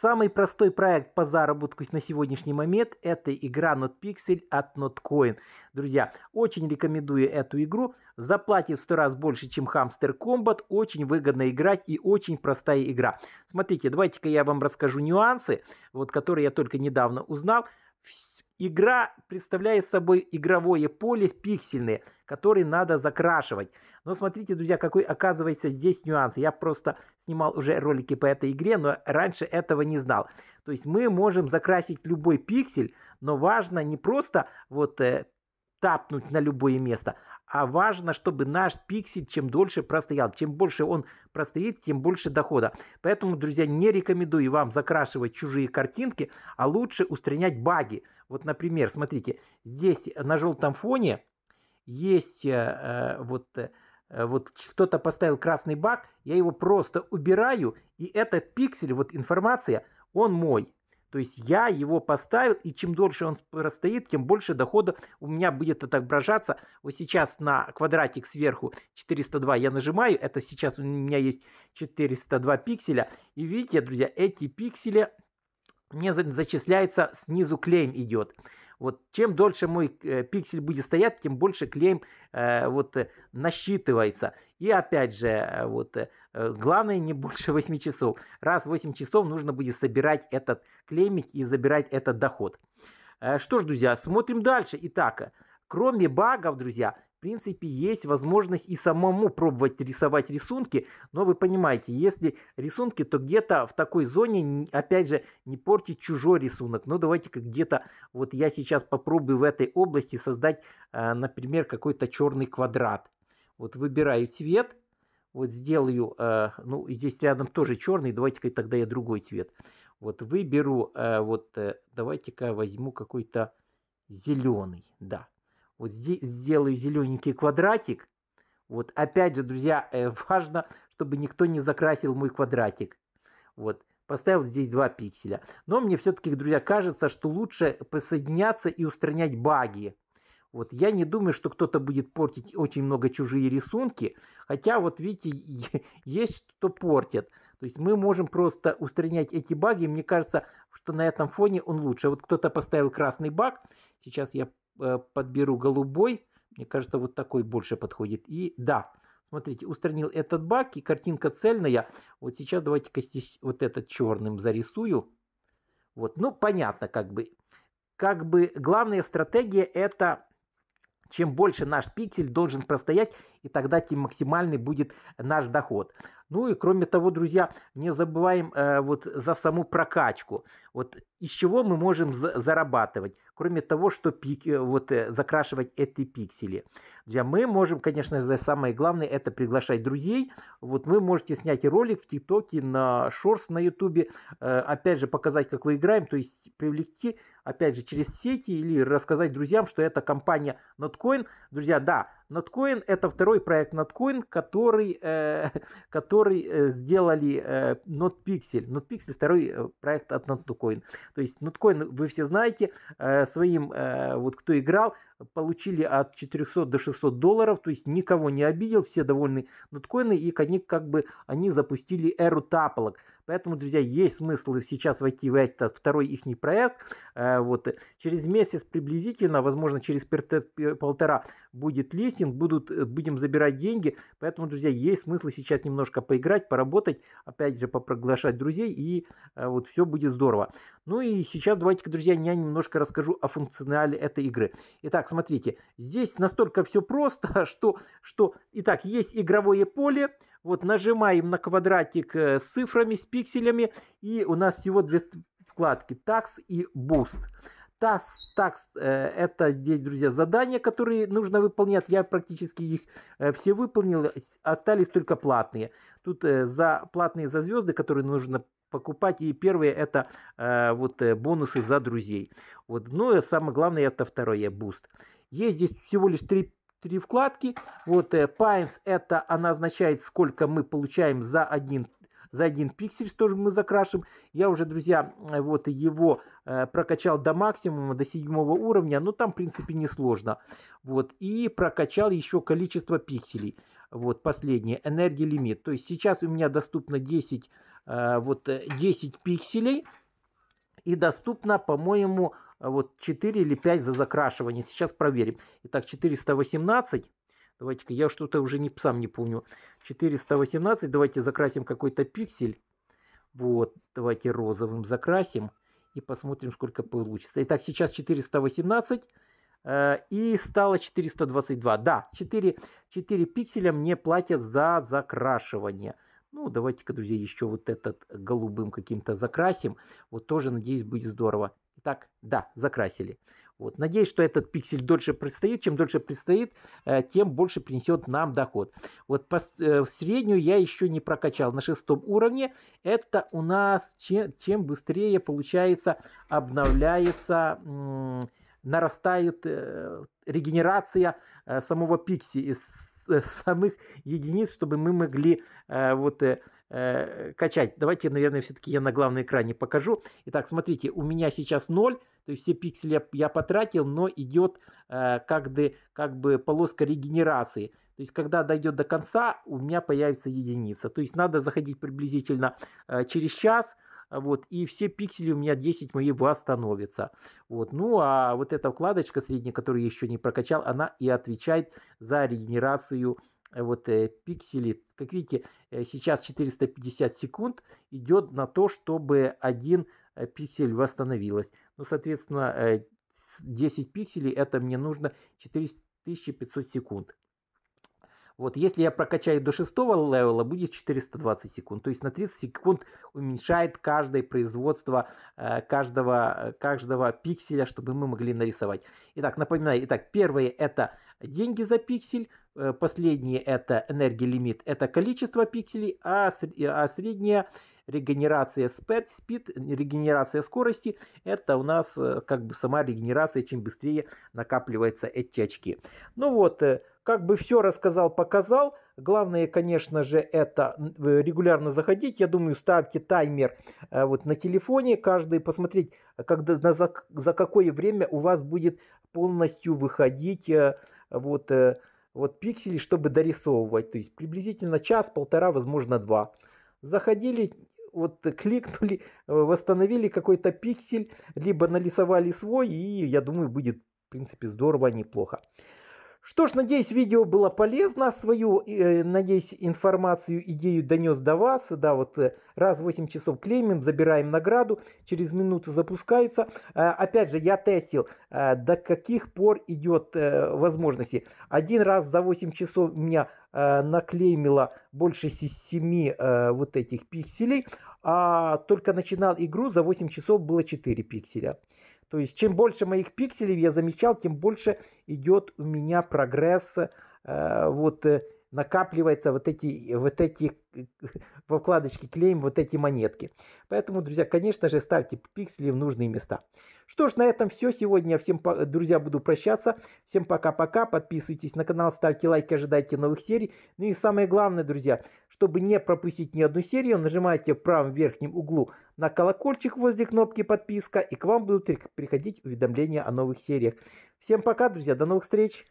Самый простой проект по заработку на сегодняшний момент – это игра NotPixel от NotCoin. Друзья, очень рекомендую эту игру. Заплатит в 100 раз больше, чем Hamster Combat. Очень выгодно играть и очень простая игра. Смотрите, давайте-ка я вам расскажу нюансы, вот, которые я только недавно узнал. Игра представляет собой игровое поле пиксельное, которое надо закрашивать. Но смотрите, друзья, какой оказывается здесь нюанс. Я просто снимал уже ролики по этой игре, но раньше этого не знал. То есть мы можем закрасить любой пиксель, но важно не просто вот э, тапнуть на любое место, а важно, чтобы наш пиксель чем дольше простоял. Чем больше он простоит, тем больше дохода. Поэтому, друзья, не рекомендую вам закрашивать чужие картинки, а лучше устранять баги. Вот, например, смотрите, здесь на желтом фоне есть э, э вот... Э, вот кто-то поставил красный баг, я его просто убираю, и этот пиксель, вот информация, он мой. То есть я его поставил, и чем дольше он простоит, тем больше дохода у меня будет отображаться. Вот сейчас на квадратик сверху 402 я нажимаю, это сейчас у меня есть 402 пикселя. И видите, друзья, эти пиксели мне зачисляются, снизу клейм идет. Вот чем дольше мой э, пиксель будет стоять, тем больше клейм э, вот э, насчитывается. И опять же, э, вот Э, главное, не больше 8 часов. Раз в 8 часов нужно будет собирать этот клеймик и забирать этот доход. Э, что ж, друзья, смотрим дальше. Итак, кроме багов, друзья, в принципе, есть возможность и самому пробовать рисовать рисунки, но вы понимаете, если рисунки, то где-то в такой зоне, опять же, не портить чужой рисунок. Но давайте-ка где-то, вот я сейчас попробую в этой области создать, э, например, какой-то черный квадрат. Вот выбираю цвет, вот сделаю, э, ну, здесь рядом тоже черный, давайте-ка тогда я другой цвет. Вот выберу, э, вот э, давайте-ка возьму какой-то зеленый, да. Вот здесь сделаю зелененький квадратик. Вот опять же, друзья, э, важно, чтобы никто не закрасил мой квадратик. Вот, поставил здесь два пикселя. Но мне все-таки, друзья, кажется, что лучше посоединяться и устранять баги. Вот я не думаю, что кто-то будет портить очень много чужие рисунки, хотя вот видите, есть что портит. То есть мы можем просто устранять эти баги. Мне кажется, что на этом фоне он лучше. Вот кто-то поставил красный баг, сейчас я э, подберу голубой. Мне кажется, вот такой больше подходит. И да, смотрите, устранил этот баг, и картинка цельная. Вот сейчас давайте-ка здесь вот этот черным зарисую. Вот, ну понятно как бы. Как бы главная стратегия это чем больше наш пиксель должен простоять, и тогда тем максимальный будет наш доход. Ну и кроме того, друзья, не забываем э, вот за саму прокачку. Вот из чего мы можем зарабатывать, кроме того, что пик, э, вот, э, закрашивать эти пиксели. Друзья, мы можем, конечно же, самое главное, это приглашать друзей. Вот вы можете снять ролик в ТикТоке, на Шорс, на Ютубе, э, опять же, показать, как вы играем, то есть привлекти, опять же, через сети или рассказать друзьям, что это компания Notcoin. Друзья, да, Notcoin это второй проект Notcoin, который, который сделали э, NotPixel. NotPixel второй проект от Notcoin ноткоин. То есть ноткоин, вы все знаете, э, своим, э, вот кто играл, получили от 400 до 600 долларов, то есть никого не обидел, все довольны ноткоины, и они как бы они запустили эру таполок. Поэтому, друзья, есть смысл сейчас войти в этот второй их проект. Э, вот. Через месяц приблизительно, возможно, через полтора будет листинг, будут, э, будем забирать деньги. Поэтому, друзья, есть смысл сейчас немножко поиграть, поработать, опять же, попроглашать друзей, и э, вот все будет здорово. Ну и сейчас давайте друзья, я немножко расскажу о функционале этой игры. Итак, смотрите, здесь настолько все просто, что, что итак, есть игровое поле, вот нажимаем на квадратик э, с цифрами, с пикселями, и у нас всего две вкладки «Такс» и «Буст». Такс, такс, э, это здесь, друзья, задания, которые нужно выполнять. Я практически их э, все выполнил, остались только платные. Тут за платные за звезды, которые нужно покупать. И первые это вот бонусы за друзей. Вот, ну и самое главное это второе буст. Есть здесь всего лишь три три вкладки. Вот э, Pines это она означает, сколько мы получаем за один за один пиксель, что же мы закрашим. Я уже, друзья, э, вот его э, прокачал до максимума, до седьмого уровня, но ну, там, в принципе, несложно. Вот, и прокачал еще количество пикселей. Вот, последнее, энергия лимит. То есть сейчас у меня доступно 10, вот, 10 пикселей и доступно, по-моему, вот 4 или 5 за закрашивание. Сейчас проверим. Итак, 418. Давайте-ка, я что-то уже не, сам не помню. 418, давайте закрасим какой-то пиксель. Вот, давайте розовым закрасим и посмотрим, сколько получится. Итак, сейчас 418 э, и стало 422. Да, 4, 4 пикселя мне платят за закрашивание. Ну, давайте-ка, друзья, еще вот этот голубым каким-то закрасим. Вот тоже, надеюсь, будет здорово так, да, закрасили. Вот. Надеюсь, что этот пиксель дольше предстоит. Чем дольше предстоит, э, тем больше принесет нам доход. Вот по э, среднюю я еще не прокачал. На шестом уровне это у нас чем, чем быстрее получается обновляется, нарастает э, регенерация самого пикси из самых единиц, чтобы мы могли вот Э, качать. Давайте, наверное, все-таки я на главном экране покажу. Итак, смотрите, у меня сейчас 0, то есть все пиксели я потратил, но идет э, как, бы, как бы полоска регенерации. То есть, когда дойдет до конца, у меня появится единица. То есть, надо заходить приблизительно э, через час, вот, и все пиксели у меня 10 мои восстановятся. Вот, ну, а вот эта вкладочка средняя, которую я еще не прокачал, она и отвечает за регенерацию вот э, пиксели. Как видите, э, сейчас 450 секунд идет на то, чтобы один э, пиксель восстановилось. Ну, соответственно, 10 пикселей, это мне нужно 4500 секунд. Вот, если я прокачаю до шестого левела, будет 420 секунд. То есть на 30 секунд уменьшает каждое производство каждого, каждого пикселя, чтобы мы могли нарисовать. Итак, напоминаю, итак, первое это деньги за пиксель, Э, последние это энергия лимит, это количество пикселей, а, а средняя регенерация спид, спид, регенерация скорости, это у нас э, как бы сама регенерация, чем быстрее накапливаются эти очки. Ну вот, э, как бы все рассказал, показал. Главное, конечно же, это регулярно заходить. Я думаю, ставьте таймер вот на телефоне каждый, посмотреть, когда, за, за какое время у вас будет полностью выходить вот вот пикселей, чтобы дорисовывать. То есть приблизительно час-полтора, возможно, два. Заходили, вот кликнули, э, восстановили какой-то пиксель, либо нарисовали свой, и я думаю, будет, в принципе, здорово, а неплохо. Что ж, надеюсь, видео было полезно. Свою, э, надеюсь, информацию, идею донес до вас. Да, вот э, раз в 8 часов клеймим, забираем награду. Через минуту запускается. Э, опять же, я тестил, э, до каких пор идет э, возможности. Один раз за 8 часов меня э, наклеймило больше 7 э, вот этих пикселей. А только начинал игру, за 8 часов было 4 пикселя. То есть чем больше моих пикселей я замечал, тем больше идет у меня прогресс э, вот э, накапливается вот эти, вот эти во вкладочке клеим вот эти монетки. Поэтому, друзья, конечно же, ставьте пиксели в нужные места. Что ж, на этом все сегодня. Всем, друзья, буду прощаться. Всем пока-пока. Подписывайтесь на канал, ставьте лайки, ожидайте новых серий. Ну и самое главное, друзья, чтобы не пропустить ни одну серию, нажимайте в правом верхнем углу на колокольчик возле кнопки подписка, и к вам будут приходить уведомления о новых сериях. Всем пока, друзья, до новых встреч!